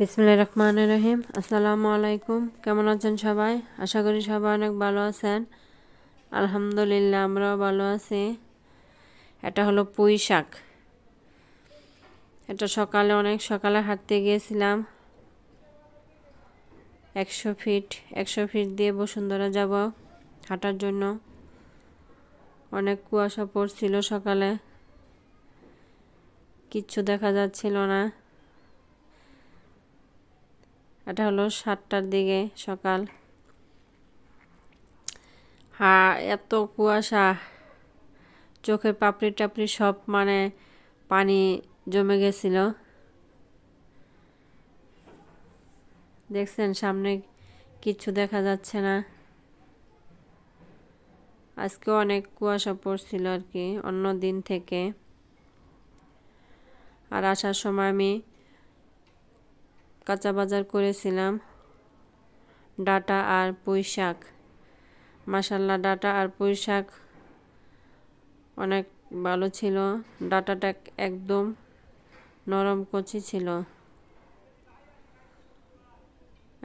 বিসমুল্লা রহমান রহিম আসসালামু আলাইকুম কেমন আছেন সবাই আশা করি সবাই অনেক ভালো আছেন আলহামদুলিল্লাহ আমরাও ভালো আছি এটা হলো পুঁই শাক এটা সকালে অনেক সকালে হাঁটতে গিয়েছিলাম একশো ফিট একশো ফিট দিয়ে বসুন্ধরা যাব হাঁটার জন্য অনেক কুয়াশা পড়ছিল সকালে কিচ্ছু দেখা যাচ্ছিল না এটা হলো সাতটার দিকে সকাল হা এত কুয়াশা চোখে পাপড়ি টাপড়ি সব মানে পানি জমে গেছিল দেখছেন সামনে কিছু দেখা যাচ্ছে না আজকে অনেক কুয়াশা পড়ছিল আর কি অন্য দিন থেকে আর আসার সময় আমি কাঁচা বাজার করেছিলাম ডাটা আর পুঁই শাক মাসাল্লা ডাটা আর পুঁই শাক অনেক ভালো ছিল ডাটাটা একদম নরম কচি ছিল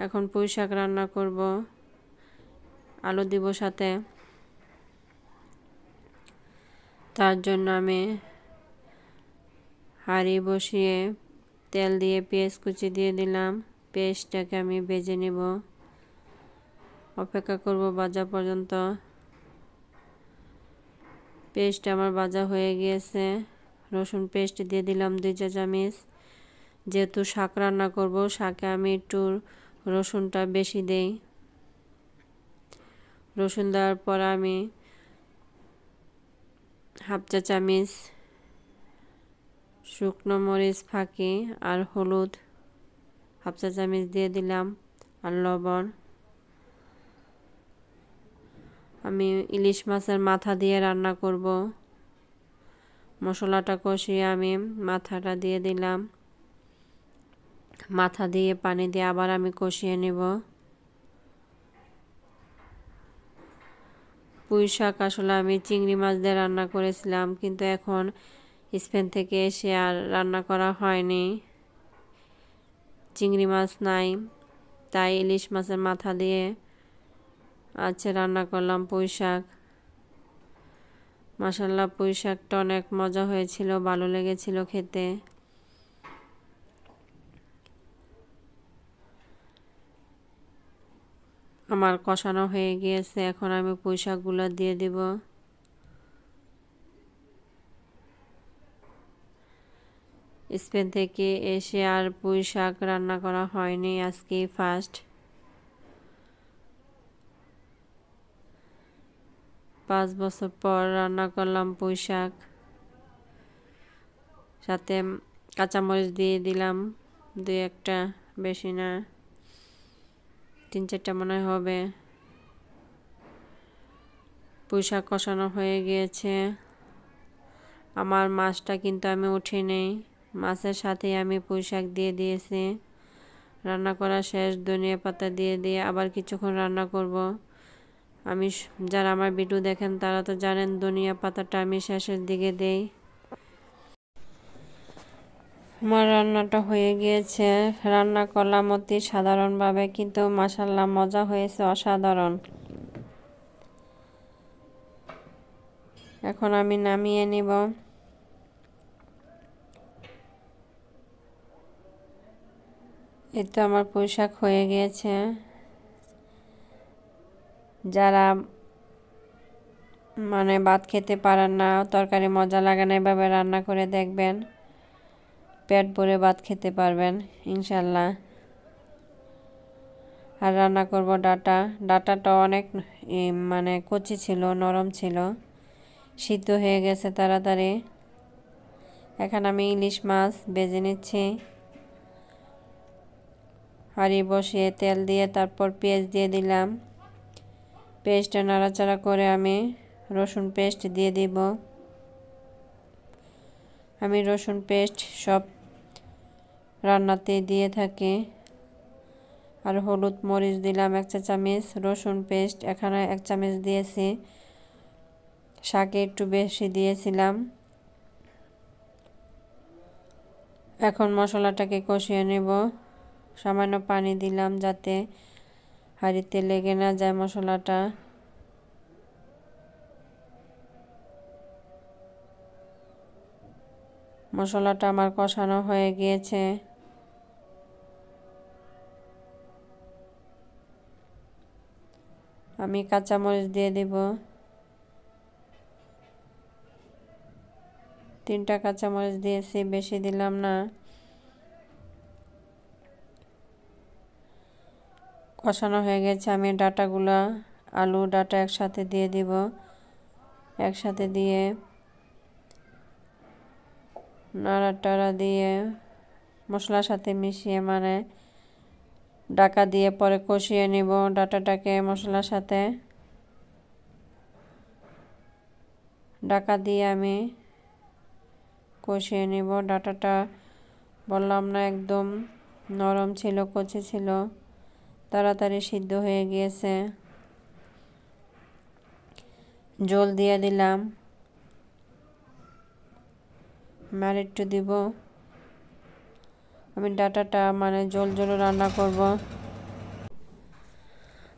এখন পুঁই শাক রান্না করব আলু দিব সাথে তার জন্য আমি হাঁড়ি বসিয়ে তেল দিয়ে পেঁয়াজ কুচি দিয়ে দিলাম পেঁয়াজটাকে আমি ভেজে নেব অপেক্ষা করব বাজা পর্যন্ত পেস্ট আমার বাজা হয়ে গিয়েছে রসুন পেস্ট দিয়ে দিলাম দুই চা চামচ যেহেতু শাক রান্না করবো শাকে আমি একটু রসুনটা বেশি দেই রসুন দেওয়ার পর আমি হাফ চা চামিচ শুকনো মরিচ ফাঁকি আর হলুদ হাফ চা চামচ দিয়ে দিলাম আর লবণ আমি ইলিশ মাছের মাথা দিয়ে রান্না করব মশলাটা কষিয়ে আমি মাথাটা দিয়ে দিলাম মাথা দিয়ে পানি দিয়ে আবার আমি কষিয়ে নেব পুঁই শাক আসলে আমি চিংড়ি মাছ দিয়ে রান্না করেছিলাম কিন্তু এখন স্পেন থেকে এসে আর রান্না করা হয়নি চিংড়ি মাছ নাই তাই ইলিশ মাছের মাথা দিয়ে আজকে রান্না করলাম পুঁই শাক মাসাল্লা পুঁই শাকটা অনেক মজা হয়েছিল ভালো লেগেছিল খেতে আমার কষানো হয়ে গিয়েছে এখন আমি পুঁই শাকগুলো দিয়ে দেবো স্পেন থেকে এসে আর পুঁই শাক রান্না করা হয়নি আজকে ফার্স্ট পাঁচ বছর পর রান্না করলাম পুঁই শাক সাথে কাঁচামরিচ দিয়ে দিলাম দুই একটা বেশি না তিন চারটা মনে হবে পুঁই শাক কষানো হয়ে গিয়েছে আমার মাছটা কিন্তু আমি উঠে নেই মাছের সাথে আমি পুঁই শাক দিয়ে দিয়েছি রান্না করা শেষ ধনিয়া পাতা দিয়ে দিয়ে আবার কিছুক্ষণ রান্না করব আমি যারা আমার ভিডিও দেখেন তারা তো জানেন ধনিয়া পাতাটা আমি শেষের দিকে দেই আমার রান্নাটা হয়ে গিয়েছে রান্না করলাম অতি সাধারণভাবে কিন্তু মাসাল্লাহ মজা হয়েছে অসাধারণ এখন আমি নামিয়ে নিব এ তো আমার পোশাক হয়ে গিয়েছে যারা মানে ভাত খেতে পারেন না তরকারি মজা লাগে না এভাবে রান্না করে দেখবেন পেট ভরে ভাত খেতে পারবেন ইনশাল্লাহ আর রান্না করব ডাটা ডাটাটা অনেক মানে কচি ছিল নরম ছিল সিদ্ধ হয়ে গেছে তাড়াতাড়ি এখন আমি ইলিশ মাছ বেজে নিচ্ছি হাঁড়ি বসিয়ে তেল দিয়ে তারপর পেঁয়াজ দিয়ে দিলাম পেস্টটা নাড়াচাড়া করে আমি রসুন পেস্ট দিয়ে দিব আমি রসুন পেস্ট সব রান্নাতে দিয়ে থাকি আর হলুদ মরিচ দিলাম এক চা চামচ রসুন পেস্ট এখানে এক চামচ দিয়েছি শাকে একটু বেশি দিয়েছিলাম এখন মশলাটাকে কষিয়ে নেব সামান্য পানি দিলাম যাতে হাড়িতে লেগে না যায় মশলাটা মশলাটা আমার কষানো হয়ে গিয়েছে আমি কাঁচামরিচ দিয়ে দিব তিনটা কাঁচামরিচ দিয়েছি বেশি দিলাম না কষানো হয়ে গেছে আমি ডাটাগুলো আলু ডাটা একসাথে দিয়ে দিব একসাথে দিয়ে নাড়া টাড়া দিয়ে মশলার সাথে মিশিয়ে মানে ডাকা দিয়ে পরে কষিয়ে নিব ডাটাটাকে মশলার সাথে ডাকা দিয়ে আমি কষিয়ে নিব ডাটাটা বললাম না একদম নরম ছিল কচি ছিল তাড়াতাড়ি সিদ্ধ হয়ে গিয়েছে জল দিয়ে দিলাম আর একটু দিব আমি ডাটাটা মানে জল জল রান্না করব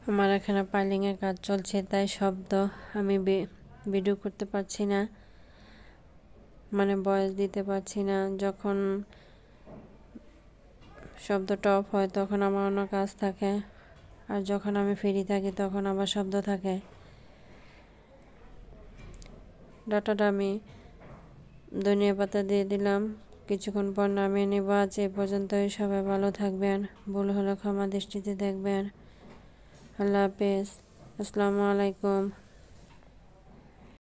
আমার এখানে পাইলিংয়ের কাজ চলছে তাই শব্দ আমি ভিডিও করতে পারছি না মানে বয়স দিতে পারছি না যখন শব্দ টপ হয় তখন আমার অন্য কাজ থাকে আর যখন আমি ফ্রি থাকি তখন আবার শব্দ থাকে ডাটাটা আমি ধনিয়া পাতা দিয়ে দিলাম কিছুক্ষণ পর নামিয়ে নেব আজ এ পর্যন্তই সবাই ভালো থাকবেন ভুল হলে ক্ষমা দৃষ্টিতে দেখবেন আল্লাহ হাফেজ আসসালামু আলাইকুম